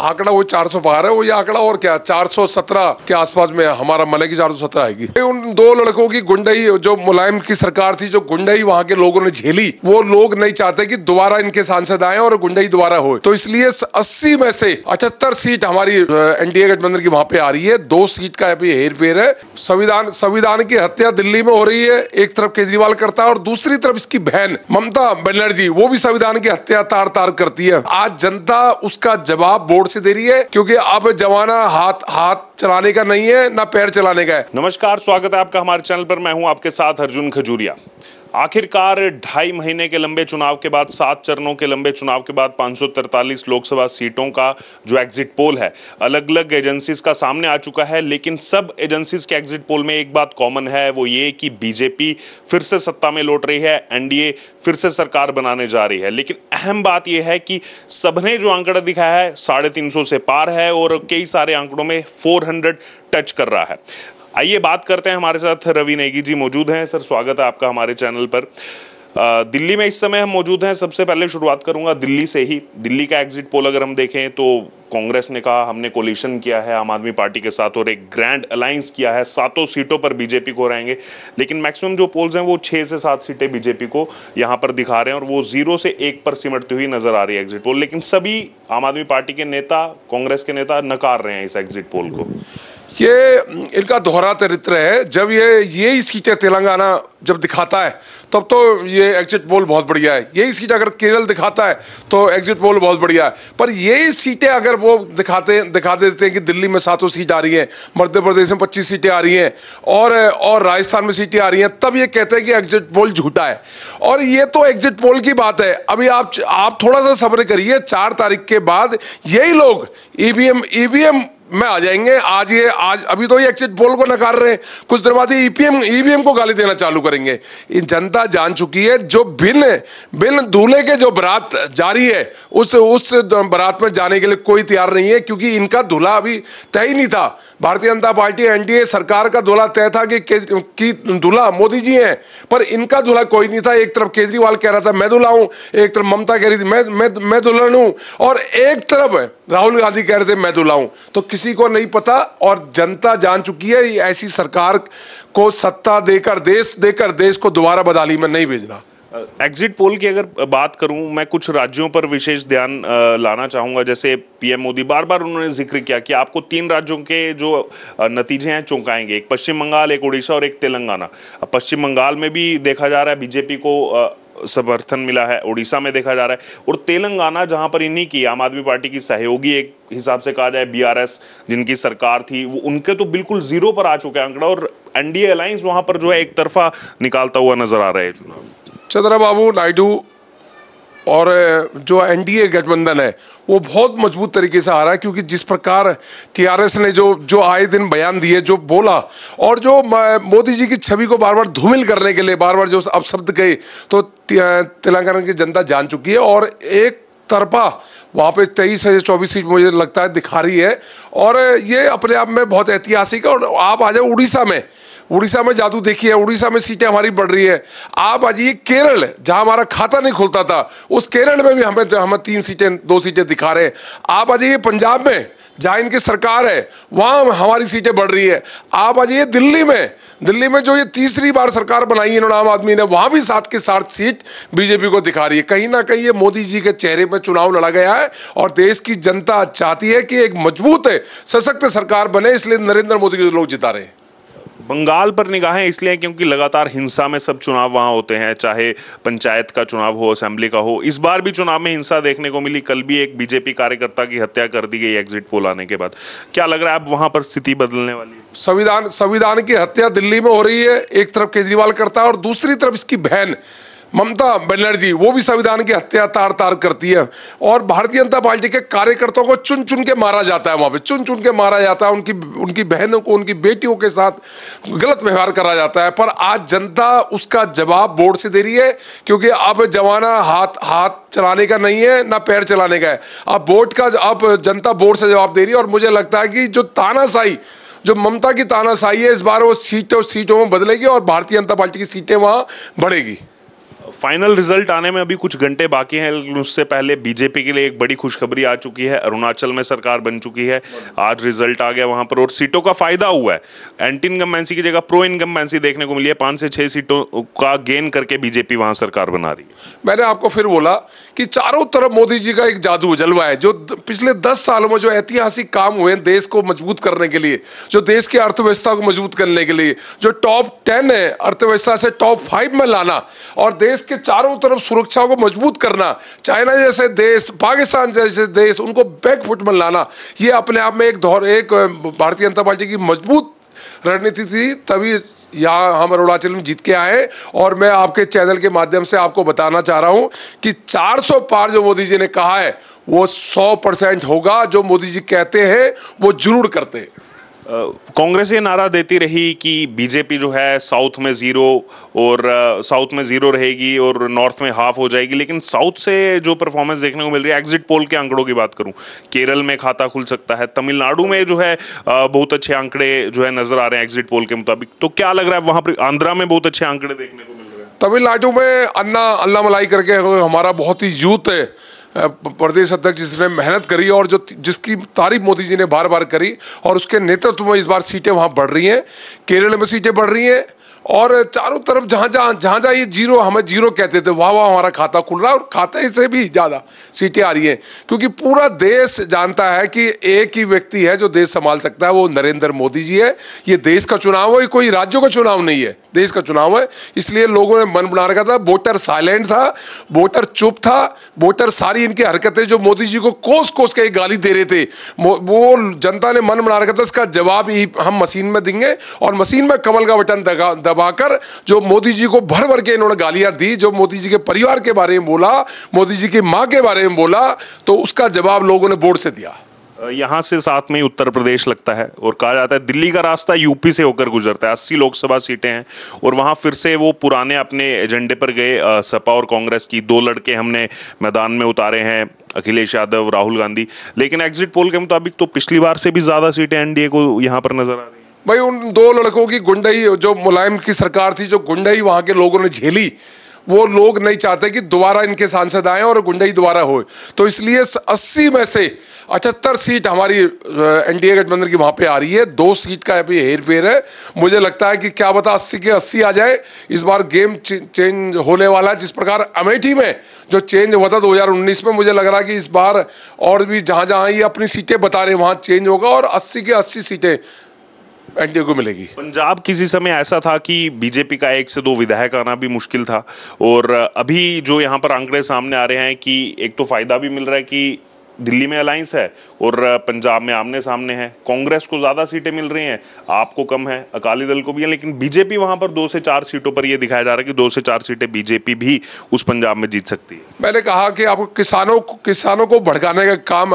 आंकड़ा वो चार सौ बारह वो ये आंकड़ा और क्या चार सौ सत्रह के आसपास में हमारा है की चार सौ सत्रह आएगी उन दो लड़कों की गुंडई जो मुलायम की सरकार थी जो गुंडई वहाँ के लोगों ने झेली वो लोग नहीं चाहते कि दोबारा इनके सांसद आए और गुंडई दोबारा हो तो इसलिए अस्सी में से अठहत्तर सीट हमारी एनडीए गठबंधन की वहां पे आ रही है दो सीट का अभी हेर फेर है संविधान संविधान की हत्या दिल्ली में हो रही है एक तरफ केजरीवाल करता है और दूसरी तरफ इसकी बहन ममता बनर्जी वो भी संविधान की हत्या तार तार करती है आज जनता उसका जवाब बोर्ड जोर से दे रही है क्योंकि अब जमाना हाथ हाथ चलाने का नहीं है ना पैर चलाने का है नमस्कार स्वागत है आपका हमारे चैनल पर मैं हूं आपके साथ अर्जुन खजूरिया आखिरकार ढाई महीने के लंबे चुनाव के बाद सात चरणों के लंबे चुनाव के बाद 543 लोकसभा सीटों का जो एग्जिट पोल है अलग अलग एजेंसीज का सामने आ चुका है लेकिन सब एजेंसीज के एग्जिट पोल में एक बात कॉमन है वो ये कि बीजेपी फिर से सत्ता में लौट रही है एनडीए फिर से सरकार बनाने जा रही है लेकिन अहम बात यह है कि सबने जो आंकड़ा दिखाया है साढ़े तीन सौ से पार है और कई सारे आंकड़ों में फोर हंड्रेड टच कर रहा है आइए बात करते हैं हमारे साथ रवि नेगी जी मौजूद हैं सर स्वागत है आपका हमारे चैनल पर दिल्ली में इस समय हम मौजूद हैं सबसे पहले शुरुआत करूंगा दिल्ली से ही दिल्ली का एग्जिट पोल अगर हम देखें तो कांग्रेस ने कहा हमने कोलिशन किया है आम आदमी पार्टी के साथ और एक ग्रैंड अलायंस किया है सातों सीटों पर बीजेपी को रहेंगे लेकिन मैक्सिमम जो पोल्स हैं वो छः से सात सीटें बीजेपी को यहाँ पर दिखा रहे हैं और वो जीरो से एक पर सिमटती हुई नजर आ रही है एग्जिट पोल लेकिन सभी आम आदमी पार्टी के नेता कांग्रेस के नेता नकार रहे हैं इस एग्जिट पोल को ये इनका दोहरा चरित्र है जब ये यही सीटें तेलंगाना जब दिखाता है तब तो ये एग्जिट पोल बहुत बढ़िया है यही सीट अगर केरल दिखाता है तो एग्जिट पोल बहुत बढ़िया है पर यही सीटें अगर वो दिखाते दिखा देते हैं कि दिल्ली में सातों सीट आ रही हैं मध्य प्रदेश में पच्चीस सीटें आ रही हैं और और राजस्थान में सीटें आ रही हैं तब ये कहते हैं कि एग्जिट पोल झूठा है और ये तो एग्जिट पोल की बात है अभी आप आप थोड़ा सा सब्र करिए चार तारीख के बाद यही लोग ई e वी में आ जाएंगे आज ये आज अभी तो ये एक्सिट पोल को नकार रहे हैं कुछ देर बाद ईपीएम ईवीएम e e को गाली देना चालू करेंगे ये जनता जान चुकी है जो बिन बिन दूल्हे के जो बारात जारी है उस उस बरात में जाने के लिए कोई तैयार नहीं है क्योंकि इनका दूल्हा अभी तय ही नहीं था भारतीय जनता पार्टी एनडीए सरकार का दूल्हा तय था कि की दूल्हा मोदी जी हैं पर इनका दूल्हा कोई नहीं था एक तरफ केजरीवाल कह रहा था मैं दूल्हा हूं एक तरफ ममता कह रही थी मैं मैं मैं दुल्हन हूं और एक तरफ राहुल गांधी कह रहे थे मैं दूल्हा हूं तो किसी को नहीं पता और जनता जान चुकी है ऐसी सरकार को सत्ता देकर देश देकर देश को दोबारा बदाली में नहीं भेजना एग्जिट uh, पोल की अगर uh, बात करूं मैं कुछ राज्यों पर विशेष ध्यान uh, लाना चाहूंगा जैसे पीएम मोदी बार बार उन्होंने जिक्र किया कि आपको तीन राज्यों के जो नतीजे हैं चौंकाएंगे एक पश्चिम बंगाल एक उड़ीसा और एक तेलंगाना पश्चिम बंगाल में भी देखा जा रहा है बीजेपी को समर्थन मिला है उड़ीसा में देखा जा रहा है और तेलंगाना जहां पर इन्हीं की आम आदमी पार्टी की सहयोगी एक हिसाब से कहा जाए बीआरएस जिनकी सरकार थी वो उनके तो बिल्कुल जीरो पर आ चुके हैं आंकड़ा और एनडीए अलायंस वहां पर जो है एक तरफा निकालता हुआ नजर आ रहा है चुनाव चंद्राबाबू नायडू और जो एनडीए गठबंधन है वो बहुत मजबूत तरीके से आ रहा है क्योंकि जिस प्रकार टीआरएस ने जो जो आए दिन बयान दिए जो बोला और जो मोदी जी की छवि को बार बार धूमिल करने के लिए बार बार जो अपशब्द गए तो तेलंगाना की जनता जान चुकी है और एक तरफा वहाँ पे तेईस से चौबीस सीट मुझे लगता है दिखा रही है और ये अपने आप में बहुत ऐतिहासिक है और आप आ जाओ उड़ीसा में उड़ीसा में जादू देखी है उड़ीसा में सीटें हमारी बढ़ रही है आप आज ये केरल जहां हमारा खाता नहीं खुलता था उस केरल में भी हमें तो, हमें तीन सीटें दो सीटें दिखा रहे हैं आप आज ये पंजाब में जहाँ इनकी सरकार है वहाँ हमारी सीटें बढ़ रही है आप आज ये दिल्ली में दिल्ली में जो ये तीसरी बार सरकार बनाई है इन्होंने आम आदमी ने वहाँ भी सात के साथ सीट बीजेपी को दिखा रही है कहीं ना कहीं ये मोदी जी के चेहरे पर चुनाव लड़ा गया है और देश की जनता चाहती है कि एक मजबूत सशक्त सरकार बने इसलिए नरेंद्र मोदी के लोग जिता रहे हैं बंगाल पर निगाहें इसलिए क्योंकि लगातार हिंसा में सब चुनाव वहां होते हैं चाहे पंचायत का चुनाव हो असेंबली का हो इस बार भी चुनाव में हिंसा देखने को मिली कल भी एक बीजेपी कार्यकर्ता की हत्या कर दी गई एग्जिट पोल आने के बाद क्या लग रहा है अब वहां पर स्थिति बदलने वाली संविधान संविधान की हत्या दिल्ली में हो रही है एक तरफ केजरीवाल करता है और दूसरी तरफ इसकी बहन ममता बनर्जी वो भी संविधान की हत्या तार तार करती है और भारतीय जनता पार्टी के कार्यकर्ताओं को चुन चुन के मारा जाता है वहाँ पे चुन चुन के मारा जाता है उनकी उनकी बहनों को उनकी बेटियों के साथ गलत व्यवहार करा जाता है पर आज जनता उसका जवाब बोर्ड से दे रही है क्योंकि अब जमाना हाथ हाथ चलाने का नहीं है ना पैर चलाने का है अब बोर्ड का अब जनता बोर्ड से जवाब दे रही है और मुझे लगता है कि जो तानाशाही जो ममता की तानाशाही है इस बार वो सीटों सीटों में बदलेगी और भारतीय जनता पार्टी की सीटें वहाँ बढ़ेगी फाइनल रिजल्ट आने में अभी कुछ घंटे बाकी हैं लेकिन उससे पहले बीजेपी के लिए एक बड़ी खुशखबरी आ चुकी है अरुणाचल में सरकार बन चुकी है आज रिजल्ट आ गया वहां पर और सीटों का फायदा हुआ है एंटी इनकमेंसी की जगह प्रो इनकमेंसी देखने को मिली है पांच से छह सीटों का गेन करके बीजेपी वहां सरकार बना रही है मैंने आपको फिर बोला कि चारों तरफ मोदी जी का एक जादू जलवा है जो पिछले दस सालों में जो ऐतिहासिक काम हुए हैं देश को मजबूत करने के लिए जो देश की अर्थव्यवस्था को मजबूत करने के लिए जो टॉप टेन है अर्थव्यवस्था से टॉप फाइव में लाना और देश के चारों तरफ सुरक्षा को मजबूत करना चाइना जैसे देश पाकिस्तान जैसे देश उनको बैक में लाना ये अपने आप में एक दौर एक भारतीय जनता पार्टी की मजबूत रणनीति थी तभी यहाँ हम अरुणाचल में जीत के आए और मैं आपके चैनल के माध्यम से आपको बताना चाह रहा हूँ कि 400 पार जो मोदी जी ने कहा है वो 100 परसेंट होगा जो मोदी जी कहते हैं वो जरूर करते हैं कांग्रेस ये नारा देती रही कि बीजेपी जो है साउथ में ज़ीरो और साउथ में ज़ीरो रहेगी और नॉर्थ में हाफ हो जाएगी लेकिन साउथ से जो परफॉर्मेंस देखने को मिल रही है एग्जिट पोल के आंकड़ों की बात करूं केरल में खाता खुल सकता है तमिलनाडु में जो है बहुत अच्छे आंकड़े जो है नज़र आ रहे हैं एग्जिट पोल के मुताबिक तो क्या लग रहा है वहाँ पर आंध्रा में बहुत अच्छे आंकड़े देखने को मिल रहे हैं तमिलनाडु में अन्ना अल्लाह मलाई करके हमारा बहुत ही यूथ है प्रदेश अध्यक्ष जिसने मेहनत करी और जो जिसकी तारीफ मोदी जी ने बार बार करी और उसके नेतृत्व में इस बार सीटें वहाँ बढ़ रही हैं केरल में सीटें बढ़ रही हैं और चारों तरफ जहाँ जहाँ जहाँ जहाँ ये जीरो हमें जीरो कहते थे वाह वाह हमारा खाता खुल रहा है और खाते से भी ज़्यादा सीटें आ रही हैं क्योंकि पूरा देश जानता है कि एक ही व्यक्ति है जो देश संभाल सकता है वो नरेंद्र मोदी जी है ये देश का चुनाव है कोई राज्यों का चुनाव नहीं है देश का चुनाव है इसलिए लोगों ने मन बना रखा था वोटर साइलेंट था वोटर चुप था वोटर सारी इनकी हरकतें जो मोदी जी को कोस कोस के गाली दे रहे थे वो जनता ने मन बना रखा था इसका जवाब ही हम मशीन में देंगे और मशीन में कमल का बटन दबा दबाकर जो मोदी जी को भर भर के इन्होंने गालियां दी जो मोदी जी के परिवार के बारे में बोला मोदी जी की माँ के बारे में बोला तो उसका जवाब लोगों ने बोर्ड से दिया यहाँ से साथ में उत्तर प्रदेश लगता है और कहा जाता है दिल्ली का रास्ता यूपी से होकर गुजरता है 80 लोकसभा सीटें हैं और वहाँ फिर से वो पुराने अपने एजेंडे पर गए सपा और कांग्रेस की दो लड़के हमने मैदान में उतारे हैं अखिलेश यादव राहुल गांधी लेकिन एग्जिट पोल के मुताबिक तो पिछली बार से भी ज़्यादा सीटें एनडीए को यहाँ पर नजर आ रही भाई उन दो लड़कों की गुंडई जो मुलायम की सरकार थी जो गुंडई वहाँ के लोगों ने झेली वो लोग नहीं चाहते कि दोबारा इनके सांसद आए और गुंडई दोबारा हो तो इसलिए 80 में से अठहत्तर सीट हमारी एनडीए गठबंधन की वहाँ पे आ रही है दो सीट का अभी हेर फेर है मुझे लगता है कि क्या बता अस्सी के अस्सी आ जाए इस बार गेम चेंज होने वाला है जिस प्रकार अमेठी में जो चेंज हुआ था दो में मुझे लग रहा है कि इस बार और भी जहाँ जहाँ ये अपनी सीटें बता रहे वहाँ चेंज होगा और अस्सी के अस्सी सीटें एनडीए को मिलेगी पंजाब किसी समय ऐसा था कि बीजेपी का एक से दो विधायक आना भी मुश्किल था और अभी जो यहाँ पर आंकड़े सामने आ रहे हैं कि एक तो फ़ायदा भी मिल रहा है कि दिल्ली में अलायंस है और पंजाब में आमने सामने है कांग्रेस को ज़्यादा सीटें मिल रही हैं आपको कम है अकाली दल को भी है लेकिन बीजेपी वहाँ पर दो से चार सीटों पर यह दिखाया जा रहा है कि दो से चार सीटें बीजेपी भी उस पंजाब में जीत सकती है मैंने कहा कि आपको किसानों को किसानों को भड़काने का काम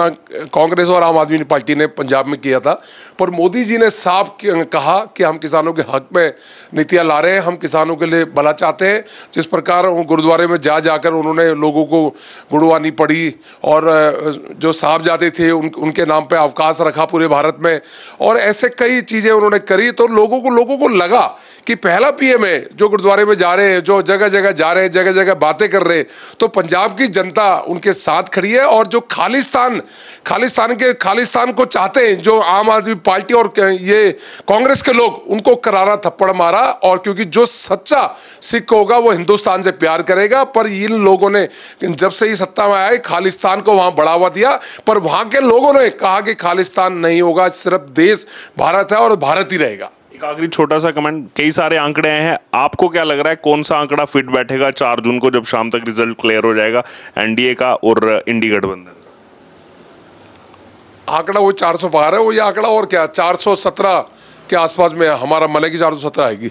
कांग्रेस और आम आदमी पार्टी ने पंजाब में किया था पर मोदी जी ने साफ कहा कि हम किसानों के हक में नीतियाँ ला रहे हैं हम किसानों के लिए भला चाहते हैं जिस प्रकार गुरुद्वारे में जा जाकर उन्होंने लोगों को गुड़वानी पड़ी और जो साहब जाते थे उन उनके नाम पे अवकाश रखा पूरे भारत में और ऐसे कई चीज़ें उन्होंने करी तो लोगों को लोगों को लगा कि पहला पीएम है जो गुरुद्वारे में जा रहे हैं जो जगह जगह जा रहे हैं जगह जगह बातें कर रहे हैं तो पंजाब की जनता उनके साथ खड़ी है और जो खालिस्तान खालिस्तान के खालिस्तान को चाहते हैं जो आम आदमी पार्टी और ये कांग्रेस के लोग उनको करारा थप्पड़ मारा और क्योंकि जो सच्चा सिख होगा वो हिंदुस्तान से प्यार करेगा पर इन लोगों ने जब से ही सत्ता में आए खालिस्तान को वहाँ बढ़ावा दिया दिया पर वहां के लोगों ने कहा कि खालिस्तान नहीं होगा सिर्फ देश भारत है और भारत ही रहेगा एक आखिरी छोटा सा कमेंट कई सारे आंकड़े हैं आपको क्या लग रहा है कौन सा आंकड़ा फिट बैठेगा चार जून को जब शाम तक रिजल्ट क्लियर हो जाएगा एनडीए का और इंडी गठबंधन आंकड़ा वो चार सौ बारह वो ये आंकड़ा और क्या चार सौ सत्रह के आसपास में हमारा मले की चार सौ सत्रह आएगी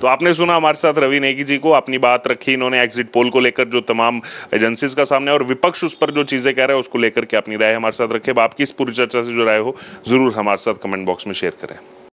तो आपने सुना हमारे साथ रवि नेगी जी को अपनी बात रखी इन्होंने एग्जिट पोल को लेकर जो तमाम एजेंसीज का सामने और विपक्ष उस पर जो चीज़ें कह रहे हैं उसको लेकर के अपनी राय हमारे साथ रखे आपकी इस पूरी चर्चा से जो राय हो ज़रूर हमारे साथ कमेंट बॉक्स में शेयर करें